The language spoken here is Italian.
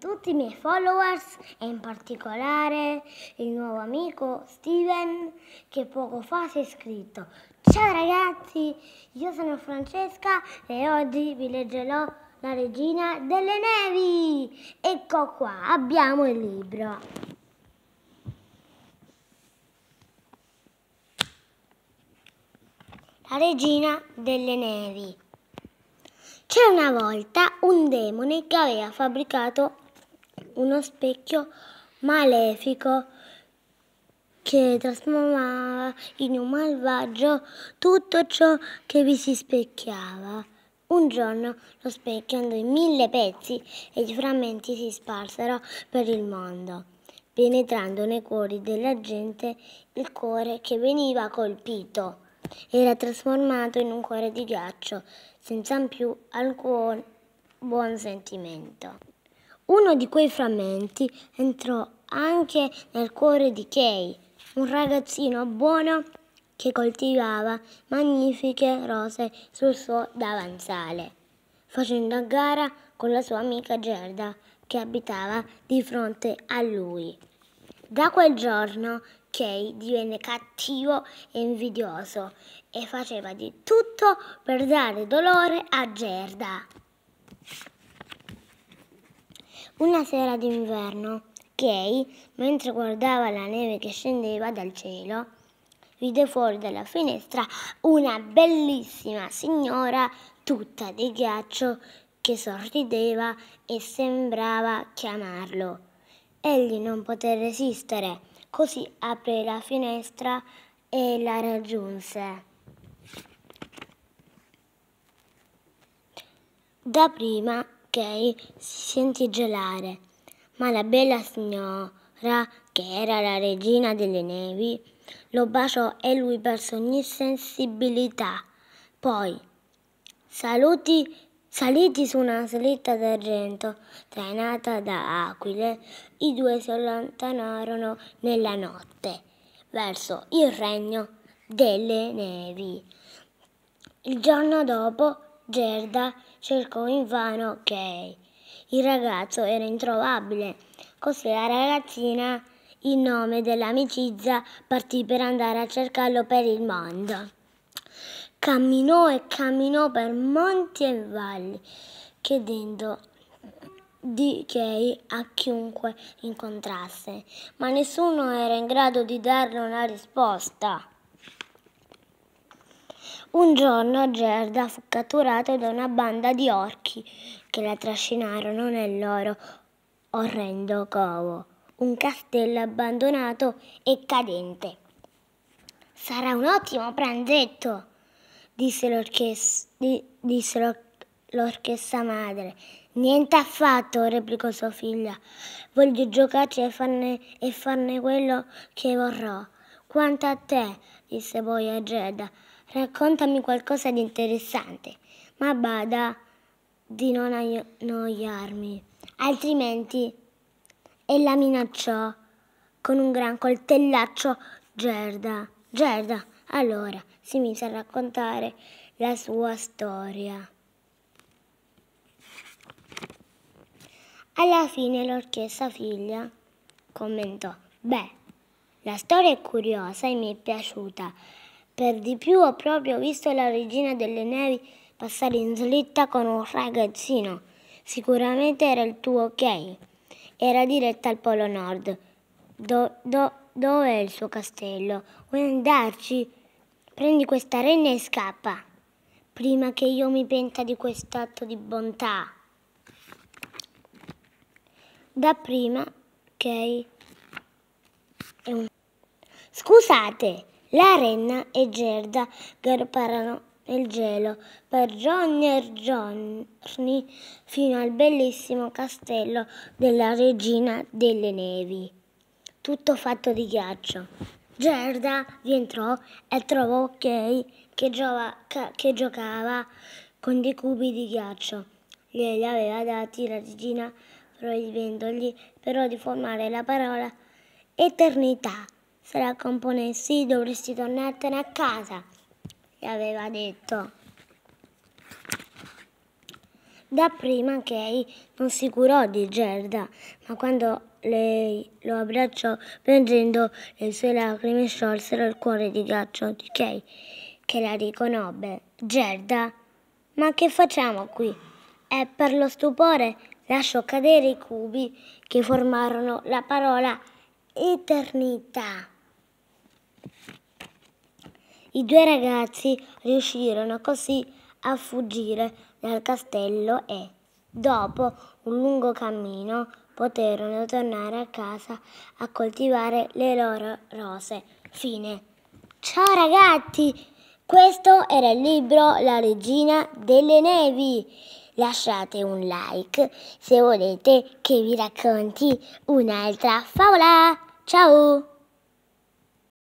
tutti i miei followers e in particolare il nuovo amico Steven che poco fa si è iscritto. Ciao ragazzi, io sono Francesca e oggi vi leggerò La regina delle nevi. Ecco qua, abbiamo il libro. La regina delle nevi c'era una volta un demone che aveva fabbricato uno specchio malefico che trasformava in un malvagio tutto ciò che vi si specchiava. Un giorno lo specchio andò in mille pezzi e i frammenti si sparsero per il mondo, penetrando nei cuori della gente il cuore che veniva colpito era trasformato in un cuore di ghiaccio, senza più alcun buon sentimento. Uno di quei frammenti entrò anche nel cuore di Kay, un ragazzino buono che coltivava magnifiche rose sul suo davanzale, facendo a gara con la sua amica Gerda che abitava di fronte a lui. Da quel giorno Kay divenne cattivo e invidioso e faceva di tutto per dare dolore a Gerda. Una sera d'inverno, Kay, mentre guardava la neve che scendeva dal cielo, vide fuori dalla finestra una bellissima signora tutta di ghiaccio che sorrideva e sembrava chiamarlo. Egli non poté resistere Così aprì la finestra e la raggiunse. Da prima Kay si sentì gelare, ma la bella signora, che era la regina delle nevi, lo baciò e lui perse ogni sensibilità. Poi, saluti Saliti su una slitta d'argento, trainata da aquile, i due si allontanarono nella notte verso il regno delle nevi. Il giorno dopo, Gerda cercò invano Kay. Il ragazzo era introvabile, così la ragazzina, in nome dell'amicizia, partì per andare a cercarlo per il mondo. Camminò e camminò per monti e valli, chiedendo di Kay a chiunque incontrasse, ma nessuno era in grado di darle una risposta. Un giorno Gerda fu catturata da una banda di orchi che la trascinarono nel loro orrendo covo, un castello abbandonato e cadente. Sarà un ottimo pranzetto, disse, l'orchestra, disse l'or- madre. Niente affatto, replicò sua figlia. Voglio giocarci e farne, e farne quello che vorrò. Quanto a te, disse poi a Ageda, raccontami qualcosa di interessante, ma bada di non annoiarmi, altrimenti... Ella minacciò con un gran coltellaccio Gerda. Gerda, allora si mise a raccontare la sua storia. Alla fine l'orchestra figlia commentò, beh, la storia è curiosa e mi è piaciuta. Per di più ho proprio visto la regina delle nevi passare in slitta con un ragazzino. Sicuramente era il tuo ok. Era diretta al Polo Nord. Do, do, dove è il suo castello? Vuoi andarci? Prendi questa renna e scappa, prima che io mi penta di quest'atto di bontà. Da prima, Kay Scusate, la renna e Gerda galopparono nel gelo per giorni e giorni fino al bellissimo castello della regina delle nevi tutto fatto di ghiaccio. Gerda vi entrò e trovò Kay che, giova, che giocava con dei cubi di ghiaccio. Glieli aveva dati la regina proibendogli però di formare la parola eternità. Se la componessi dovresti tornartene a casa, gli aveva detto. Dapprima Kay non si curò di Gerda, ma quando lei lo abbracciò, piangendo le sue lacrime sciolsero il cuore di ghiaccio di Kay, che la riconobbe. Gerda, ma che facciamo qui? E per lo stupore lasciò cadere i cubi che formarono la parola eternità. I due ragazzi riuscirono così a fuggire dal castello e, dopo un lungo cammino, poterono tornare a casa a coltivare le loro rose. Fine. Ciao ragazzi! Questo era il libro La regina delle nevi. Lasciate un like se volete che vi racconti un'altra favola. Ciao!